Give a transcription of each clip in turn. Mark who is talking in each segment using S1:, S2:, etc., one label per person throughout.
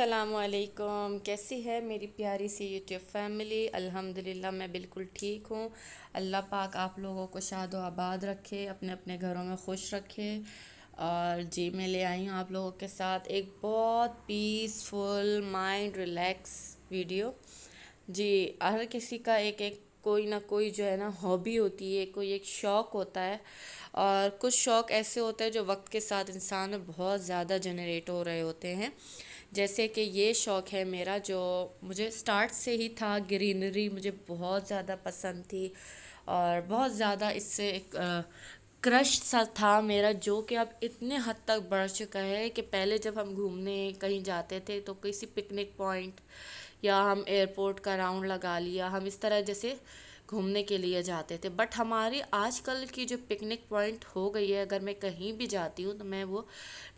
S1: असलकम कैसी है मेरी प्यारी सी यूट्यूब फैमिली अल्हम्दुलिल्लाह मैं बिल्कुल ठीक हूँ अल्लाह पाक आप लोगों को शाद आबाद रखे अपने अपने घरों में खुश रखे और जी मैं ले आई हूँ आप लोगों के साथ एक बहुत पीसफुल माइंड रिलैक्स वीडियो जी हर किसी का एक एक कोई ना कोई जो है ना हॉबी होती है कोई एक शौक़ होता है और कुछ शौक़ ऐसे होते हैं जो वक्त के साथ इंसान बहुत ज़्यादा जनरेट हो रहे होते हैं जैसे कि ये शौक़ है मेरा जो मुझे स्टार्ट से ही था ग्रीनरी मुझे बहुत ज़्यादा पसंद थी और बहुत ज़्यादा इससे एक क्रश सा था मेरा जो कि अब इतने हद तक बढ़ चुका है कि पहले जब हम घूमने कहीं जाते थे तो किसी पिकनिक पॉइंट या हम एयरपोर्ट का राउंड लगा लिया हम इस तरह जैसे घूमने के लिए जाते थे बट हमारी आजकल की जो पिकनिक पॉइंट हो गई है अगर मैं कहीं भी जाती हूँ तो मैं वो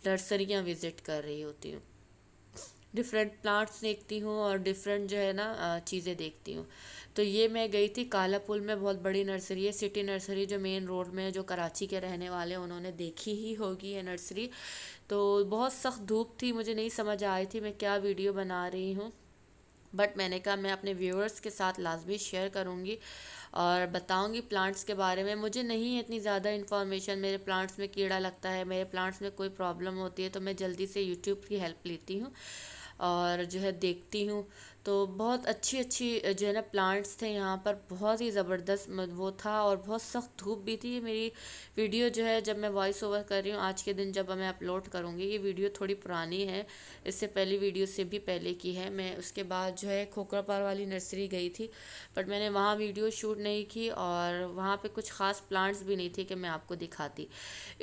S1: नर्सरियाँ विज़िट कर रही होती हूँ डिफरेंट प्लांट्स देखती हूँ और डिफरेंट जो है ना चीज़ें देखती हूँ तो ये मैं गई थी काला पुल में बहुत बड़ी नर्सरी है सिटी नर्सरी जो मेन रोड में है जो कराची के रहने वाले उन्होंने देखी ही होगी ये नर्सरी तो बहुत सख्त धूप थी मुझे नहीं समझ आई थी मैं क्या वीडियो बना रही हूँ बट मैंने कहा मैं अपने व्यूअर्स के साथ लाजमी शेयर करूँगी और बताऊँगी प्लांट्स के बारे में मुझे नहीं है इतनी ज़्यादा इन्फॉर्मेशन मेरे प्लांट्स में कीड़ा लगता है मेरे प्लांट्स में कोई प्रॉब्लम होती है तो मैं जल्दी से यूट्यूब की हेल्प लेती हूँ और जो है देखती हूँ तो बहुत अच्छी अच्छी जो है ना प्लांट्स थे यहाँ पर बहुत ही ज़बरदस्त वो था और बहुत सख्त धूप भी थी मेरी वीडियो जो है जब मैं वॉइस ओवर कर रही हूँ आज के दिन जब मैं अपलोड करूँगी ये वीडियो थोड़ी पुरानी है इससे पहली वीडियो से भी पहले की है मैं उसके बाद जो है खोखरापार वाली नर्सरी गई थी बट मैंने वहाँ वीडियो शूट नहीं की और वहाँ पर कुछ ख़ास प्लांट्स भी नहीं थे कि मैं आपको दिखाती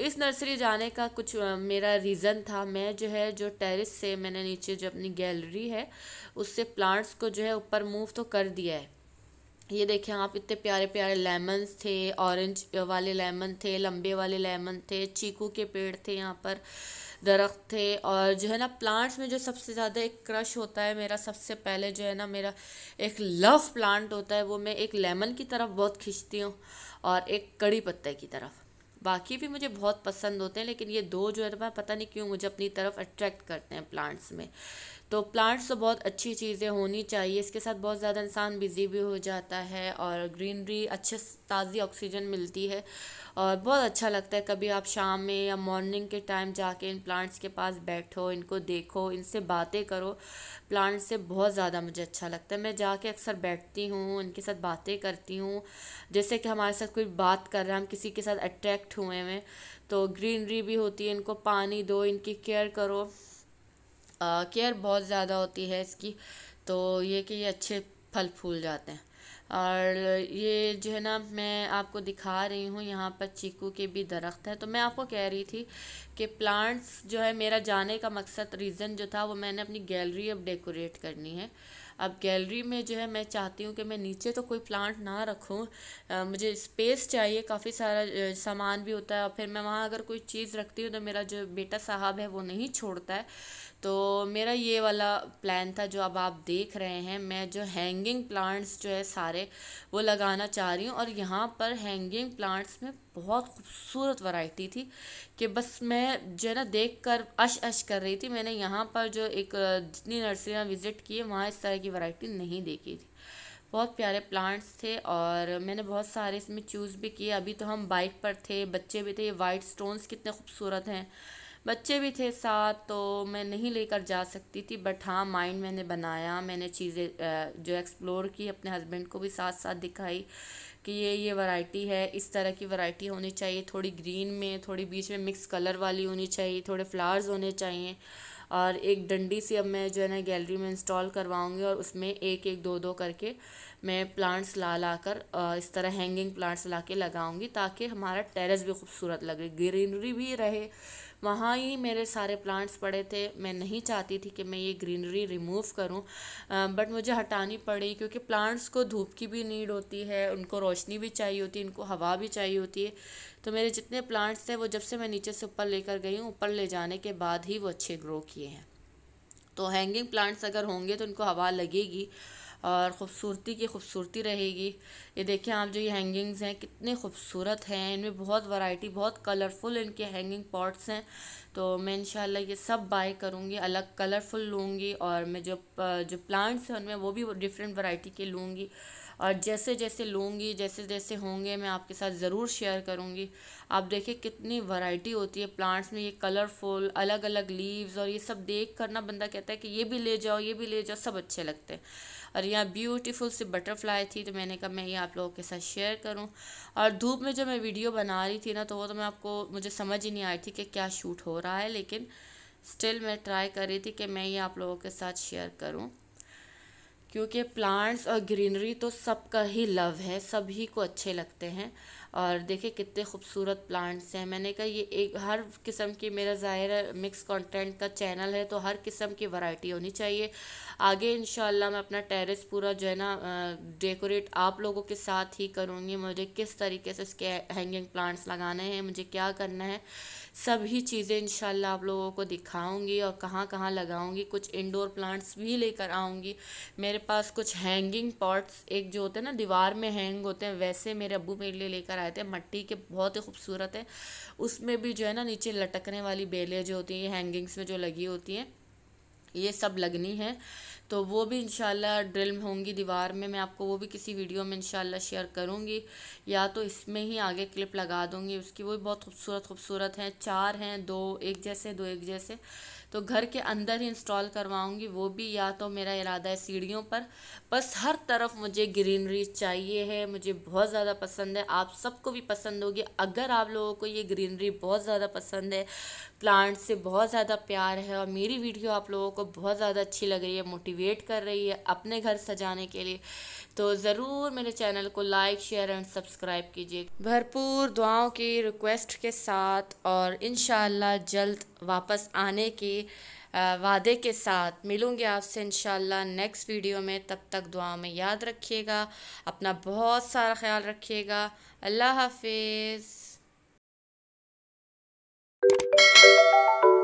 S1: इस नर्सरी जाने का कुछ मेरा रीज़न था मैं जो है जो टेरिस से मैंने नीचे जो अपनी गैलरी है उससे प्लांट प्लांट्स को जो है ऊपर मूव तो कर दिया है ये देखें आप इतने प्यारे प्यारे लेमन्स थे ऑरेंज वाले लेमन थे लंबे वाले लेमन थे चीकू के पेड़ थे यहाँ पर दरख्त थे और जो है ना प्लांट्स में जो सबसे ज़्यादा एक क्रश होता है मेरा सबसे पहले जो है ना मेरा एक लव प्लांट होता है वो मैं एक लेमन की तरफ बहुत खींचती हूँ और एक कड़ी पत्ते की तरफ बाकी भी मुझे बहुत पसंद होते हैं लेकिन ये दो जो है ना तो पता नहीं क्यों मुझे अपनी तरफ अट्रैक्ट करते हैं प्लांट्स में तो प्लांट्स तो बहुत अच्छी चीज़ें होनी चाहिए इसके साथ बहुत ज़्यादा इंसान बिज़ी भी हो जाता है और ग्रीनरी अच्छे ताज़ी ऑक्सीजन मिलती है और बहुत अच्छा लगता है कभी आप शाम में या मॉर्निंग के टाइम जाके इन प्लांट्स के पास बैठो इनको देखो इनसे बातें करो प्लांट्स से बहुत ज़्यादा मुझे अच्छा लगता है मैं जाके अक्सर बैठती हूँ इनके साथ बातें करती हूँ जैसे कि हमारे साथ कोई बात कर रहा है हम किसी के साथ अट्रैक्ट हुए हैं तो ग्रीनरी भी होती है इनको पानी दो इनकी केयर करो केयर बहुत ज़्यादा होती है इसकी तो ये कि ये अच्छे फल फूल जाते हैं और ये जो है ना मैं आपको दिखा रही हूँ यहाँ पर चीकू के भी दरख्त है तो मैं आपको कह रही थी कि प्लांट्स जो है मेरा जाने का मकसद रीज़न जो था वो मैंने अपनी गैलरी अब डेकोरेट करनी है अब गैलरी में जो है मैं चाहती हूँ कि मैं नीचे तो कोई प्लांट ना रखूँ मुझे स्पेस चाहिए काफ़ी सारा सामान भी होता है और फिर मैं वहाँ अगर कोई चीज़ रखती हूँ तो मेरा जो बेटा साहब है वो नहीं छोड़ता है तो मेरा ये वाला प्लान था जो अब आप देख रहे हैं मैं जो हैंगिंग प्लांट्स जो है सारे वो लगाना चाह रही हूँ और यहाँ पर हैंगिंग प्लांट्स में बहुत खूबसूरत वैरायटी थी कि बस मैं जो है ना देख कर अश अश कर रही थी मैंने यहाँ पर जो एक जितनी नर्सरियाँ विज़िट की है वहाँ इस तरह की वैरायटी नहीं देखी थी बहुत प्यारे प्लांट्स थे और मैंने बहुत सारे इसमें चूज़ भी किए अभी तो हम बाइक पर थे बच्चे भी थे ये वाइट स्टोन्स कितने खूबसूरत हैं बच्चे भी थे साथ तो मैं नहीं लेकर जा सकती थी बट हाँ माइंड मैंने बनाया मैंने चीज़ें जो एक्सप्लोर की अपने हस्बैंड को भी साथ साथ दिखाई कि ये ये वैरायटी है इस तरह की वैरायटी होनी चाहिए थोड़ी ग्रीन में थोड़ी बीच में मिक्स कलर वाली होनी चाहिए थोड़े फ्लावर्स होने चाहिए और एक डंडी सी अब मैं जो है ना गैलरी में इंस्टॉल करवाऊँगी और उसमें एक एक दो दो करके मैं प्लांट्स ला ला कर इस तरह हैंगिंग प्लांट्स ला के लगाऊँगी ताकि हमारा टेरेस भी खूबसूरत लगे ग्रीनरी भी रहे वहाँ ही मेरे सारे प्लांट्स पड़े थे मैं नहीं चाहती थी कि मैं ये ग्रीनरी रिमूव करूँ बट मुझे हटानी पड़ी क्योंकि प्लांट्स को धूप की भी नीड होती है उनको रोशनी भी चाहिए होती है उनको हवा भी चाहिए होती है तो मेरे जितने प्लांट्स थे वो जब से मैं नीचे से ऊपर लेकर गई हूँ ऊपर ले जाने के बाद ही वो अच्छे ग्रो किए हैं तो हैंगिंग प्लांट्स अगर होंगे तो उनको हवा लगेगी और ख़ूबसूरती की ख़ूबसूरती रहेगी ये देखिए आप जो ये हैंगिंग्स हैं कितने खूबसूरत हैं इनमें बहुत वैरायटी बहुत कलरफुल इनके हैंगिंग पॉट्स हैं तो मैं इंशाल्लाह ये सब बाय करूँगी अलग कलरफुल लूँगी और मैं जो जो प्लांट्स हैं उनमें वो भी डिफरेंट वैरायटी के लूँगी और जैसे जैसे लूँगी जैसे जैसे होंगे मैं आपके साथ ज़रूर शेयर करूँगी आप देखिए कितनी वैरायटी होती है प्लांट्स में ये कलरफुल अलग अलग लीव्स और ये सब देख करना बंदा कहता है कि ये भी ले जाओ ये भी ले जाओ सब अच्छे लगते हैं और यहाँ ब्यूटीफुल सी बटरफ्लाई थी तो मैंने कहा मैं ये आप लोगों के साथ शेयर करूँ और धूप में जब मैं वीडियो बना रही थी ना तो वो तो मैं आपको मुझे समझ ही नहीं आई थी कि क्या शूट हो रहा है लेकिन स्टिल मैं ट्राई कर रही थी कि मैं ये आप लोगों के साथ शेयर करूँ क्योंकि प्लांट्स और ग्रीनरी तो सबका ही लव है सभी को अच्छे लगते हैं और देखिए कितने खूबसूरत प्लांट्स हैं मैंने कहा ये एक हर किस्म की मेरा ज़ाहिर मिक्स कंटेंट का चैनल है तो हर किस्म की वैरायटी होनी चाहिए आगे इन मैं अपना टेरेस पूरा जो है ना डेकोरेट आप लोगों के साथ ही करूँगी मुझे किस तरीके से इसके हैंगिंग प्लांट्स लगाने हैं मुझे क्या करना है सभी चीज़ें इन आप लोगों को दिखाऊंगी और कहाँ कहाँ लगाऊंगी कुछ इंडोर प्लांट्स भी लेकर आऊँगी मेरे पास कुछ हैंगिंग पॉट्स एक जो होते हैं ना दीवार में हैंग होते हैं वैसे मेरे अबू मेरे लिए लेकर आए थे मट्टी के बहुत ही खूबसूरत है उसमें भी जो है ना नीचे लटकने वाली बेलें जो होती हैं हैंगिंग्स में जो लगी होती हैं ये सब लगनी है तो वो भी इन ड्रिल होंगी दीवार में मैं आपको वो भी किसी वीडियो में इनशाला शेयर करूँगी या तो इसमें ही आगे क्लिप लगा दूँगी उसकी वो भी बहुत खूबसूरत खूबसूरत हैं चार हैं दो एक जैसे दो एक जैसे तो घर के अंदर ही इंस्टॉल करवाऊँगी वो भी या तो मेरा इरादा है सीढ़ियों पर बस हर तरफ मुझे ग्रीनरी चाहिए है मुझे बहुत ज़्यादा पसंद है आप सबको भी पसंद होगी अगर आप लोगों को ये ग्रीनरी बहुत ज़्यादा पसंद है प्लांट्स से बहुत ज़्यादा प्यार है और मेरी वीडियो आप लोगों को बहुत ज़्यादा अच्छी लग रही है मोटिवेट कर रही है अपने घर सजाने के लिए तो ज़रूर मेरे चैनल को लाइक शेयर एंड सब्सक्राइब कीजिए भरपूर दुआओं की रिक्वेस्ट के साथ और इन जल्द वापस आने के वादे के साथ मिलूँगी आपसे इन नेक्स्ट वीडियो में तब तक दुआ में याद रखिएगा अपना बहुत सारा ख्याल रखिएगा अल्लाह हाफिज़ Thank you.